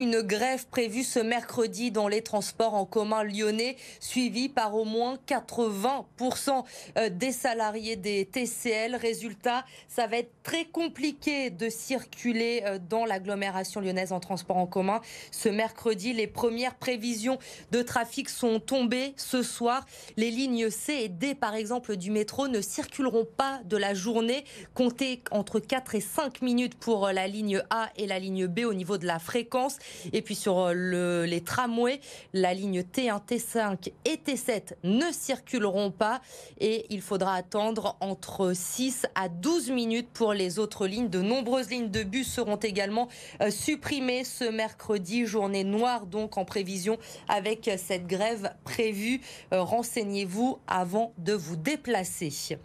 Une grève prévue ce mercredi dans les transports en commun lyonnais, suivie par au moins 80% euh, des salariés des TCL. Résultat, ça va être très compliqué de circuler euh, dans l'agglomération lyonnaise en transport en commun. Ce mercredi, les premières prévisions de trafic sont tombées. Ce soir, les lignes C et D, par exemple, du métro ne circuleront pas de la journée. Comptez entre 4 et 5 minutes pour euh, la ligne A et la ligne B au niveau de la fréquence. Et puis sur euh, les tramways, la ligne T1, T5 et T7 ne circuleront pas et il faudra attendre entre 6 à 12 minutes pour les autres lignes. De nombreuses lignes de bus seront également euh, supprimées ce mercredi, journée noire donc en prévision avec cette grève prévue. Euh, renseignez-vous avant de vous déplacer.